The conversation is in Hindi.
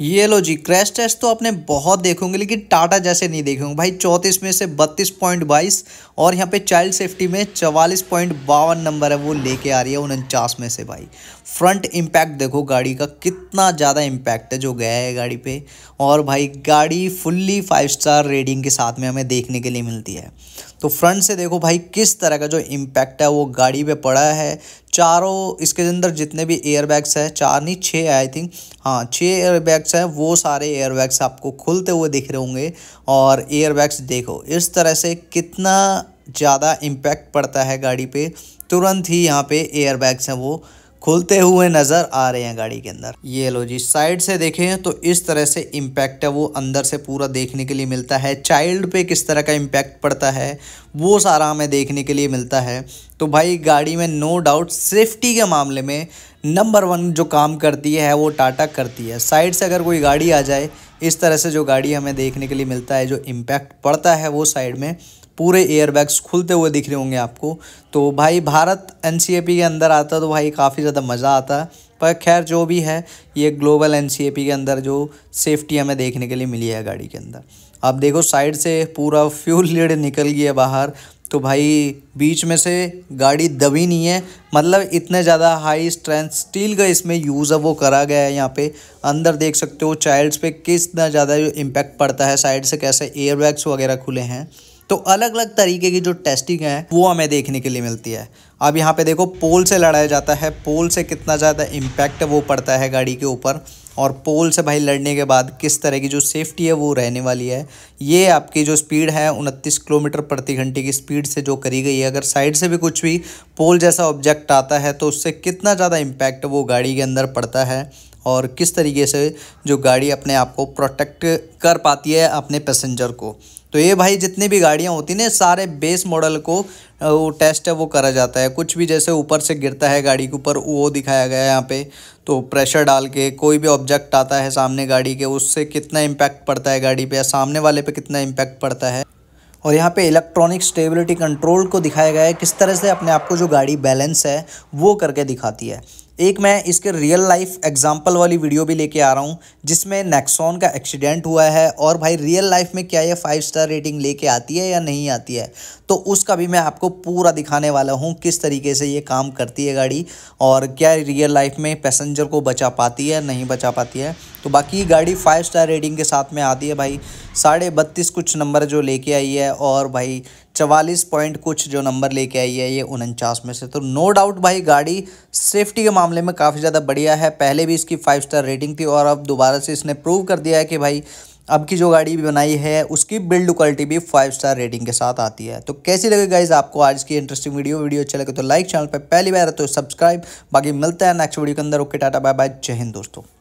ये लो जी क्रैश टेस्ट तो आपने बहुत देखोगे लेकिन टाटा जैसे नहीं देखेंगे भाई चौंतीस में से बत्तीस पॉइंट बाईस और यहाँ पे चाइल्ड सेफ्टी में चवालीस पॉइंट बावन नंबर है वो लेके आ रही है उनचास में से भाई फ्रंट इम्पैक्ट देखो गाड़ी का कितना ज़्यादा इम्पैक्ट है जो गया है गाड़ी पे और भाई गाड़ी फुल्ली फाइव स्टार रेटिंग के साथ में हमें देखने के लिए मिलती है तो फ्रंट से देखो भाई किस तरह का जो इम्पैक्ट है वो गाड़ी पे पड़ा है चारों इसके अंदर जितने भी एयरबैग्स हैं चार नहीं छः आई थिंक हाँ छः एयरबैग्स हैं वो सारे एयरबैग्स आपको खुलते हुए दिख रहे होंगे और एयरबैग्स देखो इस तरह से कितना ज़्यादा इम्पैक्ट पड़ता है गाड़ी पर तुरंत ही यहाँ एयर एयरबैग्स हैं वो खुलते हुए नजर आ रहे हैं गाड़ी के अंदर ये लो जी साइड से देखें तो इस तरह से इम्पैक्ट है वो अंदर से पूरा देखने के लिए मिलता है चाइल्ड पे किस तरह का इम्पैक्ट पड़ता है वो सारा हमें देखने के लिए मिलता है तो भाई गाड़ी में नो डाउट सेफ्टी के मामले में नंबर वन जो काम करती है वो टाटा करती है साइड से अगर कोई गाड़ी आ जाए इस तरह से जो गाड़ी हमें देखने के लिए मिलता है जो इम्पैक्ट पड़ता है वो साइड में पूरे एयरबैग्स खुलते हुए दिख रहे होंगे आपको तो भाई भारत एन के अंदर आता तो भाई काफ़ी ज़्यादा मज़ा आता है पर खैर जो भी है ये ग्लोबल एन के अंदर जो सेफ्टी हमें देखने के लिए मिली है गाड़ी के अंदर आप देखो साइड से पूरा फ्यूल लीड निकल गया है बाहर तो भाई बीच में से गाड़ी दबी नहीं है मतलब इतने ज़्यादा हाई स्ट्रेंथ स्टील का इसमें यूज़ है वो करा गया है यहाँ पे अंदर देख सकते हो चाइल्ड्स पे कितना ज़्यादा इम्पैक्ट पड़ता है साइड से कैसे एयरबैग्स वगैरह खुले हैं तो अलग अलग तरीके की जो टेस्टिंग है वो हमें देखने के लिए मिलती है अब यहाँ पे देखो पोल से लड़ाया जाता है पोल से कितना ज़्यादा इम्पैक्ट वो पड़ता है गाड़ी के ऊपर और पोल से भाई लड़ने के बाद किस तरह की जो सेफ्टी है वो रहने वाली है ये आपकी जो स्पीड है उनतीस किलोमीटर प्रति घंटे की स्पीड से जो करी गई है अगर साइड से भी कुछ भी पोल जैसा ऑब्जेक्ट आता है तो उससे कितना ज़्यादा इम्पैक्ट वो गाड़ी के अंदर पड़ता है और किस तरीके से जो गाड़ी अपने आप को प्रोटेक्ट कर पाती है अपने पैसेंजर को तो ये भाई जितनी भी गाड़ियाँ होती ना सारे बेस मॉडल को वो टेस्ट है वो करा जाता है कुछ भी जैसे ऊपर से गिरता है गाड़ी के ऊपर वो दिखाया गया है यहाँ पे तो प्रेशर डाल के कोई भी ऑब्जेक्ट आता है सामने गाड़ी के उससे कितना इम्पैक्ट पड़ता है गाड़ी पे या सामने वाले पे कितना इम्पैक्ट पड़ता है और यहाँ पे इलेक्ट्रॉनिक स्टेबिलिटी कंट्रोल को दिखाया गया है किस तरह से अपने आप को जो गाड़ी बैलेंस है वो करके दिखाती है एक मैं इसके रियल लाइफ एग्जांपल वाली वीडियो भी लेके आ रहा हूँ जिसमें नेक्सॉन का एक्सीडेंट हुआ है और भाई रियल लाइफ में क्या ये फाइव स्टार रेटिंग लेके आती है या नहीं आती है तो उसका भी मैं आपको पूरा दिखाने वाला हूँ किस तरीके से ये काम करती है गाड़ी और क्या रियल लाइफ में पैसेंजर को बचा पाती है नहीं बचा पाती है तो बाकी गाड़ी फाइव स्टार रेटिंग के साथ में आती है भाई साढ़े बत्तीस कुछ नंबर जो लेके आई है और भाई चवालीस पॉइंट कुछ जो नंबर लेके आई है ये उनचास में से तो नो डाउट भाई गाड़ी सेफ्टी के मामले में काफ़ी ज़्यादा बढ़िया है पहले भी इसकी फाइव स्टार रेटिंग थी और अब दोबारा से इसने प्रूव कर दिया है कि भाई अब की जो गाड़ी भी बनाई है उसकी बिल्ड क्वालिटी भी फाइव स्टार रेटिंग के साथ आती है तो कैसी लगे गाइज आपको आज की इंटरेस्टिंग वीडियो वीडियो अच्छा लगे तो लाइक चैनल पर पहली बार तो सब्सक्राइब बाकी मिलता है नेक्स्ट वीडियो के अंदर ओके टाटा बाय बाय जय हिंद दोस्तों